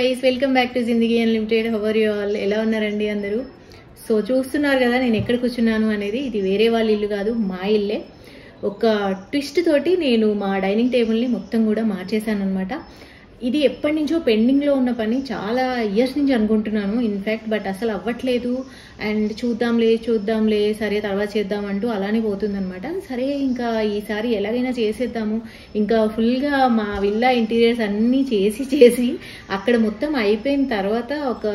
guys welcome back to Zindagi unlimited how are you all ఎలా ఉన్నారండి అందరూ సో చూస్తున్నారు కదా నేను ఎక్కడ కూర్చున్నాను అనేది ఇది వేరే వాళ్ళ ఇల్లు కాదు మా ఇల్లే ఒక ట్విస్ట్ తోటి నేను మా డైనింగ్ టేబుల్ని మొత్తం కూడా మార్చేశాను అనమాట ఇది ఎప్పటి నుంచో పెండింగ్లో ఉన్న పని చాలా ఇయర్స్ నుంచి అనుకుంటున్నాను ఇన్ఫ్యాక్ట్ బట్ అసలు అవ్వట్లేదు అండ్ చూద్దాంలే చూద్దాంలే సరే తర్వాత చేద్దాం అంటూ అలానే పోతుందనమాట సరే ఇంకా ఈసారి ఎలాగైనా చేసేద్దాము ఇంకా ఫుల్గా మా విల్లా ఇంటీరియర్స్ అన్నీ చేసి చేసి అక్కడ మొత్తం అయిపోయిన తర్వాత ఒక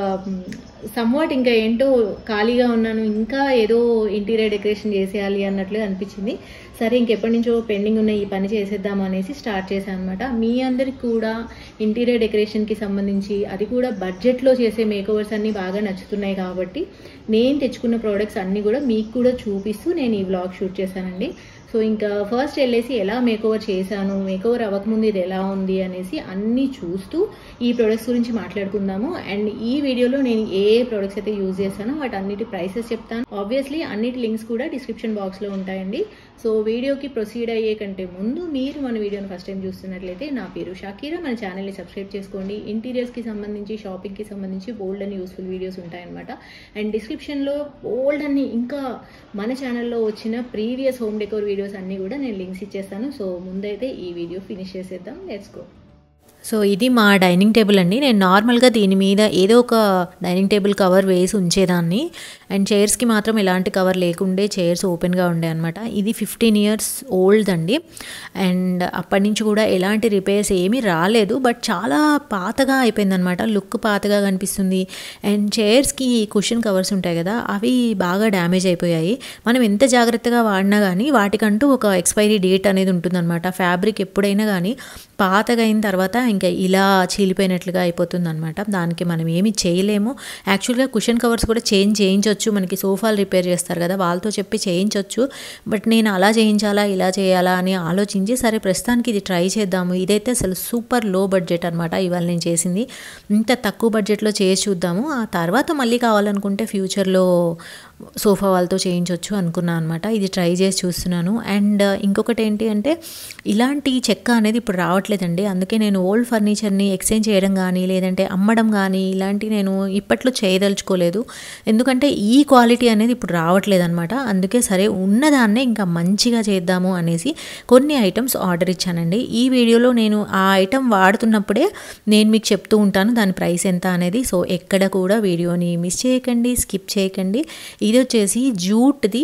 సమ్వాట్ ఇంకా ఏంటో ఖాళీగా ఉన్నాను ఇంకా ఏదో ఇంటీరియర్ డెకరేషన్ చేసేయాలి అన్నట్లు అనిపించింది సరే ఇంకెప్పటి నుంచో పెండింగ్ ఉన్న ఈ పని చేసేద్దాం అనేసి స్టార్ట్ చేశాను అనమాట మీ అందరికి కూడా ఇంటీరియర్ డెకరేషన్కి సంబంధించి అది కూడా బడ్జెట్లో చేసే మేకోవర్స్ అన్నీ బాగా నచ్చుతున్నాయి కాబట్టి నేను తెచ్చుకున్న ప్రోడక్ట్స్ అన్నీ కూడా మీకు కూడా చూపిస్తూ నేను ఈ వ్లాగ్ షూట్ చేశానండి సో ఇంకా ఫస్ట్ వెళ్ళేసి ఎలా మేకోవర్ చేశాను మేకోవర్ అవ్వకముందు ఇది ఎలా ఉంది అనేసి అన్నీ చూస్తూ ఈ ప్రొడక్ట్స్ గురించి మాట్లాడుకుందాము అండ్ ఈ వీడియోలో నేను ఏ ప్రొడక్ట్స్ అయితే యూజ్ చేస్తానో వాటి అన్నిటి ప్రైసెస్ చెప్తాను ఆబ్వియస్లీ అన్నిటి లింక్స్ కూడా డిస్క్రిప్షన్ బాక్స్లో ఉంటాయండి సో వీడియోకి ప్రొసీడ్ అయ్యే కంటే ముందు మీరు మన వీడియోని ఫస్ట్ టైం చూస్తున్నట్లయితే నా పేరు షాకీరా మన ఛానల్ని సబ్స్క్రైబ్ చేసుకోండి ఇంటీరియర్స్కి సంబంధించి షాపింగ్కి సంబంధించి బోల్డ్ అని యూస్ఫుల్ వీడియోస్ ఉంటాయన్నమాట అండ్ డిస్క్రిప్షన్లో బోల్డ్ అని ఇంకా మన ఛానల్లో వచ్చిన ప్రీవియస్ హోమ్ డెకోర్ వీడియోస్ అన్నీ కూడా నేను లింక్స్ ఇచ్చేస్తాను సో ముందైతే ఈ వీడియో ఫినిష్ చేసేద్దాం లెట్స్ గో సో ఇది మా డైనింగ్ టేబుల్ అండి నేను నార్మల్గా దీని మీద ఏదో ఒక డైనింగ్ టేబుల్ కవర్ వేసి ఉంచేదాన్ని అండ్ చైర్స్కి మాత్రం ఎలాంటి కవర్ లేకుండే చైర్స్ ఓపెన్గా ఉండే అనమాట ఇది ఫిఫ్టీన్ ఇయర్స్ ఓల్డ్ అండి అండ్ అప్పటి నుంచి కూడా ఎలాంటి రిపేర్స్ ఏమీ రాలేదు బట్ చాలా పాతగా అయిపోయిందనమాట లుక్ పాతగా కనిపిస్తుంది అండ్ చైర్స్కి కుషన్ కవర్స్ ఉంటాయి కదా అవి బాగా డ్యామేజ్ అయిపోయాయి మనం ఎంత జాగ్రత్తగా వాడినా కానీ వాటికంటూ ఒక ఎక్స్పైరీ డేట్ అనేది ఉంటుందన్నమాట ఫ్యాబ్రిక్ ఎప్పుడైనా కానీ పాతగా అయిన తర్వాత ఇంకా ఇలా చీలిపోయినట్లుగా అయిపోతుంది అనమాట దానికి మనం ఏమి చేయలేము యాక్చువల్గా కుషన్ కవర్స్ కూడా చేంజ్ చేయించవచ్చు మనకి సోఫాలు రిపేర్ చేస్తారు కదా వాళ్ళతో చెప్పి చేయించవచ్చు బట్ నేను అలా చేయించాలా ఇలా చేయాలా అని ఆలోచించి సరే ప్రస్తుతానికి ఇది ట్రై చేద్దాము ఇదైతే అసలు సూపర్ లో బడ్జెట్ అనమాట ఇవాళ నేను చేసింది ఇంత తక్కువ బడ్జెట్లో చేసి చూద్దాము ఆ తర్వాత మళ్ళీ కావాలనుకుంటే ఫ్యూచర్లో సోఫా వాళ్ళతో చేయించవచ్చు అనుకున్నాను అనమాట ఇది ట్రై చేసి చూస్తున్నాను అండ్ uh, ఇంకొకటి ఏంటి అంటే ఇలాంటి చెక్క అనేది ఇప్పుడు రావట్లేదండి అందుకే నేను ఓల్డ్ ఫర్నిచర్ని ఎక్స్చేంజ్ చేయడం కానీ లేదంటే అమ్మడం కానీ ఇలాంటి నేను ఇప్పట్లో చేయదలుచుకోలేదు ఎందుకంటే ఈ క్వాలిటీ అనేది ఇప్పుడు రావట్లేదనమాట అందుకే సరే ఉన్నదాన్నే ఇంకా మంచిగా చేద్దాము అనేసి కొన్ని ఐటమ్స్ ఆర్డర్ ఇచ్చానండి ఈ వీడియోలో నేను ఆ ఐటమ్ వాడుతున్నప్పుడే నేను మీకు చెప్తూ ఉంటాను దాని ప్రైస్ ఎంత అనేది సో ఎక్కడ కూడా వీడియోని మిస్ చేయకండి స్కిప్ చేయకండి ఇది వచ్చేసి జూట్ది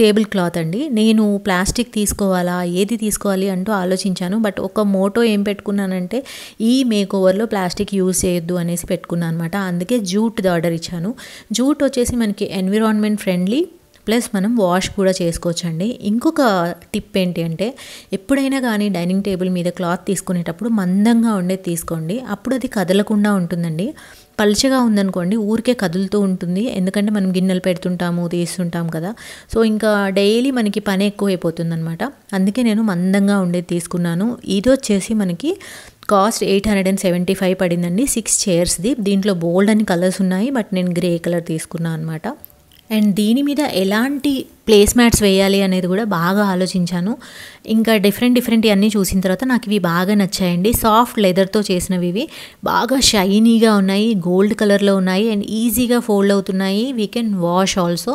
టేబుల్ క్లాత్ అండి నేను ప్లాస్టిక్ తీసుకోవాలా ఏది తీసుకోవాలి అంటూ ఆలోచించాను బట్ ఒక మోటో ఏం పెట్టుకున్నానంటే ఈ మేక్ ఓవర్లో ప్లాస్టిక్ యూజ్ చేయొద్దు అనేసి పెట్టుకున్నాను అనమాట అందుకే జూట్ది ఆర్డర్ ఇచ్చాను జూట్ వచ్చేసి మనకి ఎన్విరాన్మెంట్ ఫ్రెండ్లీ ప్లస్ మనం వాష్ కూడా చేసుకోవచ్చండి ఇంకొక టిప్ ఏంటి అంటే ఎప్పుడైనా కానీ డైనింగ్ టేబుల్ మీద క్లాత్ తీసుకునేటప్పుడు మందంగా ఉండేది తీసుకోండి అప్పుడు అది కదలకుండా ఉంటుందండి పలుచగా ఉందనుకోండి ఊరికే కదులుతూ ఉంటుంది ఎందుకంటే మనం గిన్నెలు పెడుతుంటాము తీస్తుంటాం కదా సో ఇంకా డైలీ మనకి పని ఎక్కువైపోతుందనమాట అందుకే నేను మందంగా ఉండేది తీసుకున్నాను ఇది వచ్చేసి మనకి cost eight hundred and seventy five పడిందండి సిక్స్ చైర్స్ది దీంట్లో బోల్డ్ అని కలర్స్ ఉన్నాయి బట్ నేను గ్రే కలర్ తీసుకున్నాను అనమాట అండ్ దీని మీద ఎలాంటి ప్లేస్ మ్యాట్స్ వేయాలి అనేది కూడా బాగా ఆలోచించాను ఇంకా డిఫరెంట్ డిఫరెంట్ అన్నీ చూసిన తర్వాత నాకు ఇవి బాగా నచ్చాయండి సాఫ్ట్ లెదర్తో చేసినవి ఇవి బాగా షైనీగా ఉన్నాయి గోల్డ్ కలర్లో ఉన్నాయి అండ్ ఈజీగా ఫోల్డ్ అవుతున్నాయి we can wash also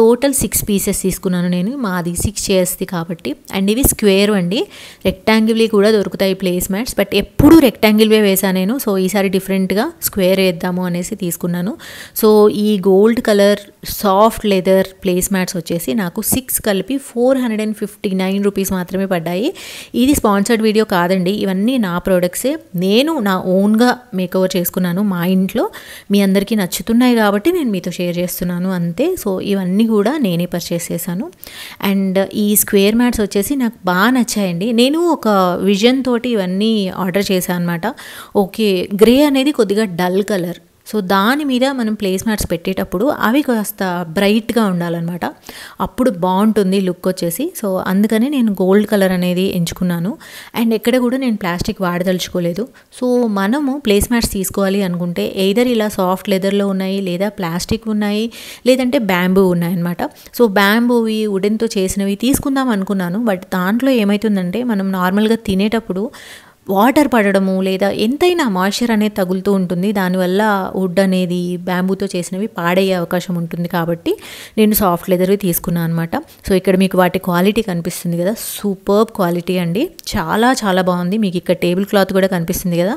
total six pieces తీసుకున్నాను నేను మాది సిక్స్ చేస్తుంది కాబట్టి అండ్ ఇవి స్క్వేర్ అండి రెక్టాంగిల్వి కూడా దొరుకుతాయి ప్లేస్ మ్యాట్స్ బట్ ఎప్పుడు రెక్టాంగిల్వే వేసాను నేను సో ఈసారి డిఫరెంట్గా స్క్వేర్ వేద్దాము అనేసి తీసుకున్నాను సో ఈ gold colour soft leather place mats వచ్చేసి వచ్చేసి నాకు సిక్స్ కలిపి four hundred and fifty nine rupees మాత్రమే పడ్డాయి ఇది స్పాన్సర్డ్ వీడియో కాదండి ఇవన్నీ నా ప్రోడక్ట్సే నేను నా ఓన్గా మేకవర్ చేసుకున్నాను మా ఇంట్లో మీ అందరికీ నచ్చుతున్నాయి కాబట్టి నేను మీతో షేర్ చేస్తున్నాను అంతే సో ఇవన్నీ కూడా నేనే పర్చేస్ చేశాను అండ్ ఈ స్క్వేర్ మ్యాట్స్ వచ్చేసి నాకు బాగా నచ్చాయండి నేను ఒక విజన్ తోటి ఇవన్నీ ఆర్డర్ చేశాను అనమాట ఓకే గ్రే అనేది కొద్దిగా డల్ కలర్ సో దాని మీద మనం ప్లేస్ మ్యాట్స్ పెట్టేటప్పుడు అవి కాస్త బ్రైట్గా ఉండాలన్నమాట అప్పుడు బాగుంటుంది లుక్ వచ్చేసి సో అందుకని నేను గోల్డ్ కలర్ అనేది ఎంచుకున్నాను అండ్ ఎక్కడ కూడా నేను ప్లాస్టిక్ వాడదలుచుకోలేదు సో మనము ప్లేస్ మ్యాట్స్ తీసుకోవాలి అనుకుంటే ఏదర్ ఇలా సాఫ్ట్ లెదర్లో ఉన్నాయి లేదా ప్లాస్టిక్ ఉన్నాయి లేదంటే బ్యాంబూ ఉన్నాయి అనమాట సో బ్యాంబూవి వుడెన్తో చేసినవి తీసుకుందాం అనుకున్నాను బట్ దాంట్లో ఏమవుతుందంటే మనం నార్మల్గా తినేటప్పుడు వాటర్ పడడము లేదా ఎంతైనా మాయిశ్చర్ అనేది తగులుతూ ఉంటుంది దానివల్ల వుడ్ అనేది బ్యాంబూతో చేసినవి పాడయ్యే అవకాశం ఉంటుంది కాబట్టి నేను సాఫ్ట్ లెదర్వి తీసుకున్నాను అనమాట సో ఇక్కడ మీకు వాటి క్వాలిటీ కనిపిస్తుంది కదా సూపర్బ్ క్వాలిటీ అండి చాలా చాలా బాగుంది మీకు ఇక్కడ టేబుల్ క్లాత్ కూడా కనిపిస్తుంది కదా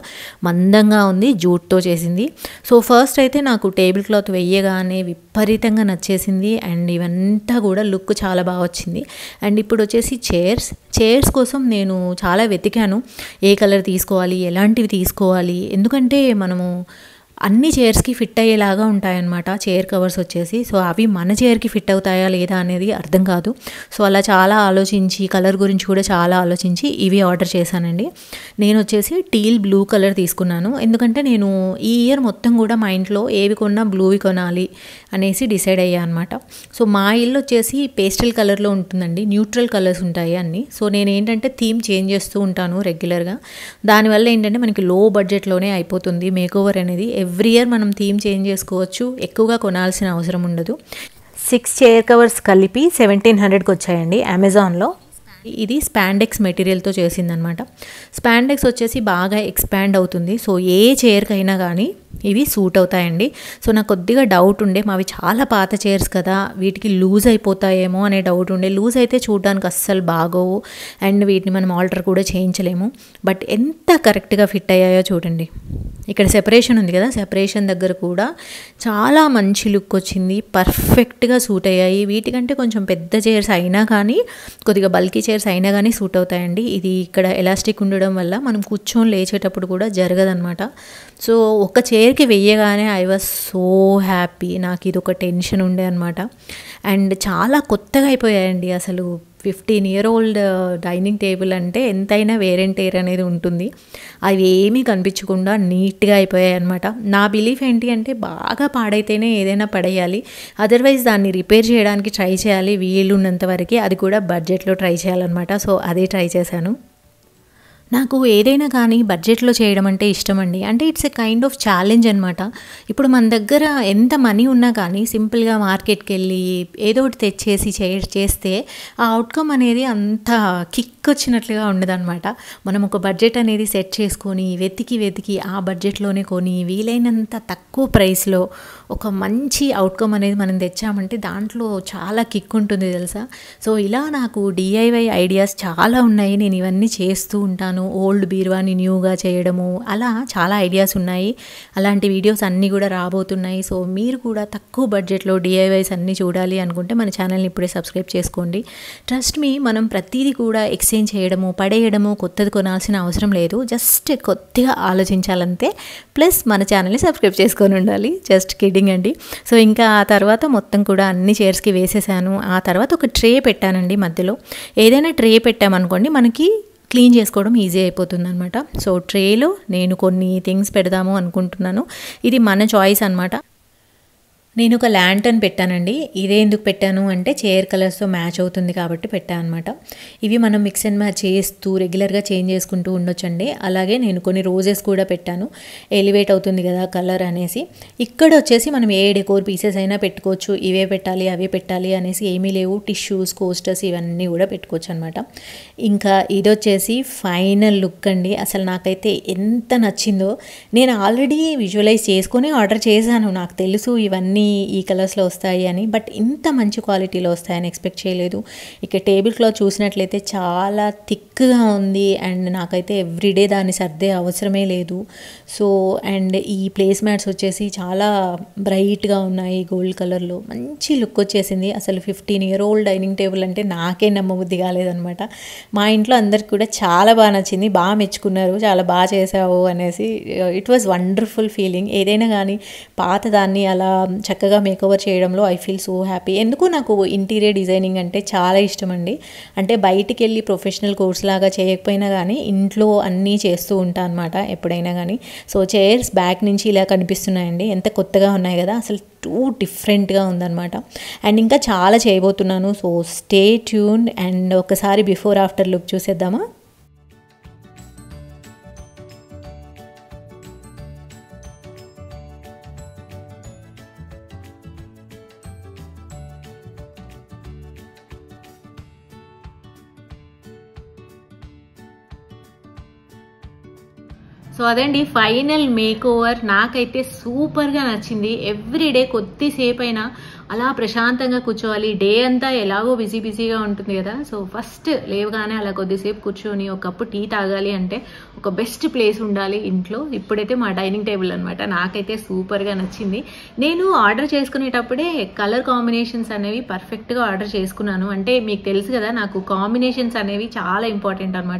మందంగా ఉంది జూట్తో చేసింది సో ఫస్ట్ అయితే నాకు టేబుల్ క్లాత్ వెయ్యగానే విపరీతంగా నచ్చేసింది అండ్ ఇవంతా కూడా లుక్ చాలా బాగా వచ్చింది అండ్ ఇప్పుడు వచ్చేసి చైర్స్ చైర్స్ కోసం నేను చాలా వెతికాను ఏ కలర్ తీసుకోవాలి ఎలాంటివి తీసుకోవాలి ఎందుకంటే మనము అన్ని చైర్స్కి ఫిట్ అయ్యేలాగా ఉంటాయన్నమాట చైర్ కవర్స్ వచ్చేసి సో అవి మన చైర్కి ఫిట్ అవుతాయా లేదా అనేది అర్థం కాదు సో అలా చాలా ఆలోచించి కలర్ గురించి కూడా చాలా ఆలోచించి ఇవి ఆర్డర్ చేశానండి నేను వచ్చేసి టీల్ బ్లూ కలర్ తీసుకున్నాను ఎందుకంటే నేను ఈ ఇయర్ మొత్తం కూడా మా ఇంట్లో ఏవి కొన్నా బ్లూవి కొనాలి అనేసి డిసైడ్ అయ్యా అనమాట సో మా ఇల్లు వచ్చేసి పేస్టల్ కలర్లో ఉంటుందండి న్యూట్రల్ కలర్స్ ఉంటాయి అన్ని సో నేను ఏంటంటే థీమ్ చేంజ్ చేస్తూ ఉంటాను రెగ్యులర్గా దానివల్ల ఏంటంటే మనకి లో బడ్జెట్లోనే అయిపోతుంది మేకోవర్ అనేది ఎవ్రీ ఇయర్ మనం థీమ్ చేంజ్ చేసుకోవచ్చు ఎక్కువగా కొనాల్సిన అవసరం ఉండదు సిక్స్ చైర్ కవర్స్ కలిపి సెవెంటీన్ హండ్రెడ్కి వచ్చాయండి అమెజాన్లో ఇది స్పాండెక్స్ మెటీరియల్తో చేసిందనమాట స్పాండెక్స్ వచ్చేసి బాగా ఎక్స్పాండ్ అవుతుంది సో ఏ చైర్కైనా కానీ ఇవి సూట్ అవుతాయండి సో నాకు కొద్దిగా డౌట్ ఉండే మావి చాలా పాత చైర్స్ కదా వీటికి లూజ్ అయిపోతాయేమో అనే డౌట్ ఉండే లూజ్ అయితే చూడడానికి అస్సలు బాగోవు అండ్ వీటిని మనం ఆల్టర్ కూడా చేయించలేము బట్ ఎంత కరెక్ట్గా ఫిట్ అయ్యాయో చూడండి ఇక్కడ సెపరేషన్ ఉంది కదా సెపరేషన్ దగ్గర కూడా చాలా మంచి లుక్ వచ్చింది పర్ఫెక్ట్గా సూట్ అయ్యాయి వీటికంటే కొంచెం పెద్ద చైర్స్ అయినా కానీ కొద్దిగా బల్కీ చైర్స్ చైర్స్ అయినా కానీ సూట్ అవుతాయండి ఇది ఇక్కడ ఎలాస్టిక్ ఉండడం వల్ల మనం కూర్చొని లేచేటప్పుడు కూడా జరగదనమాట సో ఒక చైర్కి వెయ్యగానే ఐ వాజ్ సో హ్యాపీ నాకు ఇది ఒక టెన్షన్ ఉండే అనమాట అండ్ చాలా కొత్తగా అయిపోయాయండి అసలు fifteen year old uh, dining table అంటే ఎంతైనా వేరెంట్ అనేది ఉంటుంది అవి ఏమీ కనిపించకుండా నీట్గా అయిపోయాయి అనమాట నా బిలీఫ్ ఏంటి అంటే బాగా పాడైతేనే ఏదైనా పడేయాలి అదర్వైజ్ దాన్ని రిపేర్ చేయడానికి ట్రై చేయాలి వీలున్నంత వరకు అది కూడా బడ్జెట్లో ట్రై చేయాలన్నమాట సో అదే ట్రై చేశాను నాకు ఏదైనా కానీ బడ్జెట్లో చేయడం అంటే ఇష్టం అండి అంటే it's a kind of challenge అనమాట ఇప్పుడు మన దగ్గర ఎంత మనీ ఉన్నా కానీ సింపుల్గా మార్కెట్కి వెళ్ళి ఏదో ఒకటి తెచ్చేసి చే చేస్తే ఆ అవుట్కమ్ అనేది అంత కిక్ వచ్చినట్లుగా ఉండదన్నమాట మనం ఒక బడ్జెట్ అనేది సెట్ చేసుకొని వెతికి వెతికి ఆ బడ్జెట్లోనే కొని వీలైనంత తక్కువ ప్రైస్లో ఒక మంచి అవుట్కమ్ అనేది మనం తెచ్చామంటే దాంట్లో చాలా కిక్ ఉంటుంది తెలుసా సో ఇలా నాకు డిఐవై ఐడియాస్ చాలా ఉన్నాయి నేను ఇవన్నీ చేస్తూ ఉంటాను చేస్తాను ఓల్డ్ బీరువాని న్యూగా చేయడము అలా చాలా ఐడియాస్ ఉన్నాయి అలాంటి వీడియోస్ అన్నీ కూడా రాబోతున్నాయి సో మీరు కూడా తక్కువ బడ్జెట్లో డిఐవైస్ అన్నీ చూడాలి అనుకుంటే మన ఛానల్ని ఇప్పుడే సబ్స్క్రైబ్ చేసుకోండి ట్రస్ట్ మీ మనం ప్రతిదీ కూడా ఎక్స్చేంజ్ చేయడము పడేయడము కొత్తది కొనాల్సిన అవసరం లేదు జస్ట్ కొద్దిగా ఆలోచించాలంతే ప్లస్ మన ఛానల్ని సబ్స్క్రైబ్ చేసుకొని ఉండాలి జస్ట్ కిడ్డింగ్ అండి సో ఇంకా ఆ తర్వాత మొత్తం కూడా అన్ని చైర్స్కి వేసేసాను ఆ తర్వాత ఒక ట్రే పెట్టానండి మధ్యలో ఏదైనా ట్రే పెట్టామనుకోండి మనకి క్లీన్ చేసుకోవడం ఈజీ అయిపోతుంది అనమాట సో ట్రేలో నేను కొన్ని థింగ్స్ పెడదాము అనుకుంటున్నాను ఇది మన చాయిస్ అనమాట నేను ఒక ల్యాంటర్న్ పెట్టానండి ఇదే ఎందుకు పెట్టాను అంటే చైర్ కలర్స్తో మ్యాచ్ అవుతుంది కాబట్టి పెట్టాను అనమాట ఇవి మనం మిక్స్ అండ్ మ్యాచ్ చేస్తూ రెగ్యులర్గా చేంజ్ చేసుకుంటూ ఉండొచ్చండి అలాగే నేను కొన్ని రోజెస్ కూడా పెట్టాను ఎలివేట్ అవుతుంది కదా కలర్ అనేసి ఇక్కడ వచ్చేసి మనం ఏ డెకోర్ పీసెస్ అయినా పెట్టుకోవచ్చు ఇవే పెట్టాలి అవే పెట్టాలి అనేసి ఏమీ లేవు టిష్యూస్ కోస్టర్స్ ఇవన్నీ కూడా పెట్టుకోవచ్చు అనమాట ఇంకా ఇది వచ్చేసి ఫైనల్ లుక్ అండి అసలు నాకైతే ఎంత నచ్చిందో నేను ఆల్రెడీ విజువలైజ్ చేసుకొని ఆర్డర్ చేశాను నాకు తెలుసు ఇవన్నీ ఈ కలర్స్లో వస్తాయి అని బట్ ఇంత మంచి క్వాలిటీలో వస్తాయని ఎక్స్పెక్ట్ చేయలేదు ఇక టేబుల్ క్లాత్ చూసినట్లయితే చాలా థిక్గా ఉంది అండ్ నాకైతే ఎవ్రీడే దాన్ని సర్దే అవసరమే లేదు సో అండ్ ఈ ప్లేస్ మ్యాట్స్ వచ్చేసి చాలా బ్రైట్గా ఉన్నాయి గోల్డ్ కలర్లో మంచి లుక్ వచ్చేసింది అసలు fifteen year old dining table అంటే నాకే నమ్మబుద్ధి కాలేదనమాట మా ఇంట్లో అందరికి కూడా చాలా బాగా నచ్చింది బాగా మెచ్చుకున్నారు చాలా బాగా చేసావు అనేసి ఇట్ వాజ్ వండర్ఫుల్ ఫీలింగ్ ఏదైనా కానీ పాత దాన్ని అలా చక్కగా మేకవర్ చేయడంలో ఐ ఫీల్ సో హ్యాపీ ఎందుకు నాకు ఇంటీరియర్ డిజైనింగ్ అంటే చాలా ఇష్టం అండి అంటే బయటికి వెళ్ళి ప్రొఫెషనల్ కోర్స్ లాగా చేయకపోయినా కానీ ఇంట్లో అన్నీ చేస్తూ ఉంటాను అనమాట ఎప్పుడైనా కానీ సో చైర్స్ బ్యాక్ నుంచి ఇలా కనిపిస్తున్నాయండి ఎంత కొత్తగా ఉన్నాయి కదా అసలు టూ డిఫరెంట్గా ఉందన్నమాట అండ్ ఇంకా చాలా చేయబోతున్నాను సో స్టే ట్యూన్ అండ్ ఒకసారి బిఫోర్ ఆఫ్టర్ లుక్ చూసేద్దామా సో అదండి ఫైనల్ మేక్ ఓవర్ నాకైతే సూపర్గా నచ్చింది ఎవ్రీడే కొద్దిసేపు అయినా అలా ప్రశాంతంగా కూర్చోవాలి డే అంతా ఎలాగో బిజీ బిజీగా ఉంటుంది కదా సో ఫస్ట్ లేవగానే అలా కొద్దిసేపు కూర్చొని ఒక కప్పు టీ తాగాలి అంటే ఒక బెస్ట్ ప్లేస్ ఉండాలి ఇంట్లో ఇప్పుడైతే మా డైనింగ్ టేబుల్ అనమాట నాకైతే సూపర్గా నచ్చింది నేను ఆర్డర్ చేసుకునేటప్పుడే కలర్ కాంబినేషన్స్ అనేవి పర్ఫెక్ట్గా ఆర్డర్ చేసుకున్నాను అంటే మీకు తెలుసు కదా నాకు కాంబినేషన్స్ అనేవి చాలా ఇంపార్టెంట్ అనమాట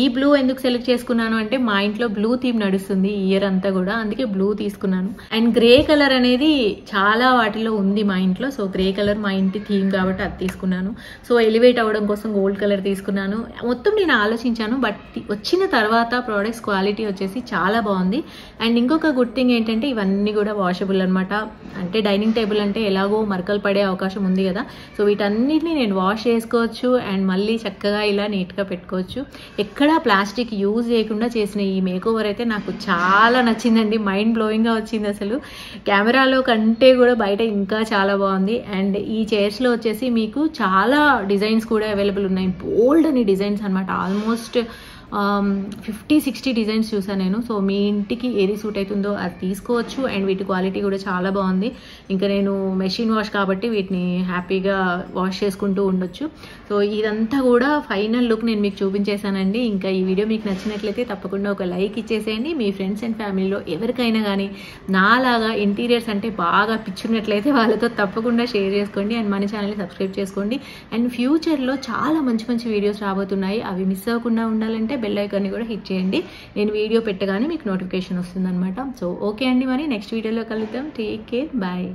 ఈ బ్లూ ఎందుకు సెలెక్ట్ చేసుకున్నాను అంటే మా ఇంట్లో బ్లూ థీమ్ నడుస్తుంది ఇయర్ అంతా కూడా అందుకే బ్లూ తీసుకున్నాను అండ్ గ్రే కలర్ అనేది చాలా వాటిలో ఉంది మా ఇంట్లో సో గ్రే కలర్ మా ఇంటి థీమ్ కాబట్టి అది తీసుకున్నాను సో ఎలివేట్ అవ్వడం కోసం గోల్డ్ కలర్ తీసుకున్నాను మొత్తం నేను ఆలోచించాను బట్ వచ్చిన తర్వాత ప్రోడక్ట్స్ క్వాలిటీ వచ్చేసి చాలా బాగుంది అండ్ ఇంకొక గుడ్ థింగ్ ఏంటంటే ఇవన్నీ కూడా వాషబుల్ అనమాట అంటే డైనింగ్ టేబుల్ అంటే ఎలాగో మరకలు పడే అవకాశం ఉంది కదా సో వీటన్నిటిని నేను వాష్ చేసుకోవచ్చు అండ్ మళ్ళీ చక్కగా ఇలా నీట్గా పెట్టుకోవచ్చు ఎక్కడా ప్లాస్టిక్ యూజ్ చేయకుండా చేసిన ఈ మేకోవర్ అయితే నాకు చాలా నచ్చిందండి మైండ్ బ్లోయింగ్గా వచ్చింది అసలు కెమెరాలో కంటే కూడా బయట ఇంకా చాలా బాగుంది అండ్ ఈ చైర్స్లో వచ్చేసి మీకు చాలా డిజైన్స్ కూడా అవైలబుల్ ఉన్నాయి బోల్డ్ అని డిజైన్స్ అనమాట ఆల్మోస్ట్ ఫిఫ్టీ సిక్స్టీ డిజైన్స్ చూసాను నేను సో మీ ఇంటికి ఏది సూట్ అవుతుందో అది తీసుకోవచ్చు అండ్ వీటి క్వాలిటీ కూడా చాలా బాగుంది ఇంకా నేను మెషిన్ వాష్ కాబట్టి వీటిని హ్యాపీగా వాష్ చేసుకుంటూ ఉండొచ్చు సో ఇదంతా కూడా ఫైనల్ లుక్ నేను మీకు చూపించేశానండి ఇంకా ఈ వీడియో మీకు నచ్చినట్లయితే తప్పకుండా ఒక లైక్ ఇచ్చేసేయండి మీ ఫ్రెండ్స్ అండ్ ఫ్యామిలీలో ఎవరికైనా కానీ నాలాగా ఇంటీరియర్స్ అంటే బాగా పిచ్చున్నట్లయితే వాళ్ళతో తప్పకుండా షేర్ చేసుకోండి అండ్ మన ఛానల్ని సబ్స్క్రైబ్ చేసుకోండి అండ్ ఫ్యూచర్లో చాలా మంచి మంచి వీడియోస్ రాబోతున్నాయి అవి మిస్ అవ్వకుండా ఉండాలంటే ఉంటే బెల్ ఐకాన్ని కూడా హిట్ చేయండి నేను వీడియో పెట్టగానే మీకు నోటిఫికేషన్ వస్తుందనమాట సో ఓకే అండి మరి నెక్స్ట్ వీడియోలో కలుద్దాం టేక్ కేర్ బాయ్